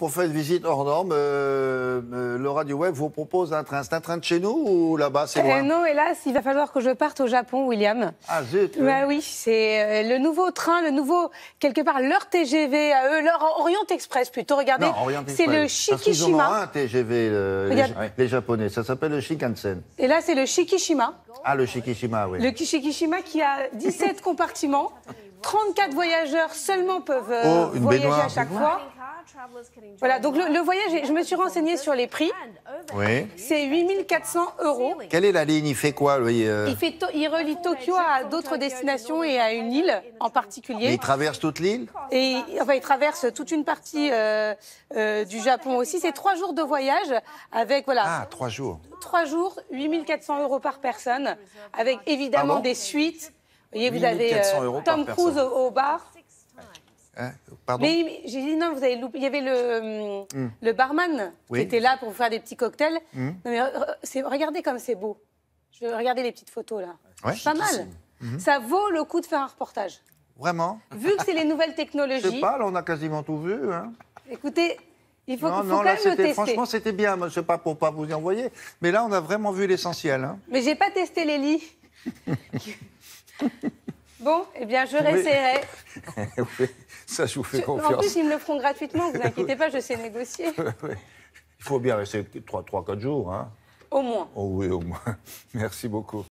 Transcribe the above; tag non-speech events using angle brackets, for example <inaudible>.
pour faire une visite hors norme, le euh, Radio euh, Laura Web vous propose un train. C'est un train de chez nous ou là-bas, c'est loin euh, Non, hélas, il va falloir que je parte au Japon, William. Ah zut Bah oui, c'est le nouveau train, le nouveau, quelque part, leur TGV à eux, leur Orient Express plutôt, regardez. C'est le Shikishima. Parce ont un TGV, les, Japonais, ça s'appelle le Shinkansen. Et là, c'est le Shikishima. Ah, le Shikishima, oui. Le Shikishima qui a 17 compartiments, 34 voyageurs seulement peuvent oh, voyager à chaque fois. Voilà, donc le, voyage, je me suis renseignée sur les prix. Oui. C'est 8400 euros. Quelle est la ligne Il fait quoi, euh? il, relie Tokyo à d'autres destinations et à une île en particulier. Et il traverse toute l'île Et enfin, il traverse toute une partie euh, euh, du Japon aussi. C'est trois jours de voyage avec, voilà. Ah, trois jours. Trois jours, 8400 euros par personne, avec évidemment des suites. Vous voyez, vous avez Tom Cruise au bar. Hein, pardon mais j'ai dit non, vous avez loupé. Il y avait le, hmm. hum, le barman qui était là pour vous faire des petits cocktails. Hmm. regardez comme c'est beau. Je vais regarder les petites photos là. c'est pas mal. Hmm. Ça vaut le coup de faire un reportage. Vraiment Vu que c'est les nouvelles technologies. Je sais pas, là, on a quasiment tout vu. Hein. Écoutez, il faut, non, quand même le tester. Franchement, c'était bien. Je sais pas pour pas vous y envoyer, mais là, on a vraiment vu l'essentiel. Hein. Mais j'ai pas testé les lits. <laughs> eh bien, je réessayerai. <laughs> ça, je vous fais confiance. En plus, ils me le feront gratuitement, vous inquiétez pas, je sais négocier. <laughs> Il faut bien rester 3-4 jours. Hein. Au moins. Oh oui, au moins. <laughs> Merci beaucoup.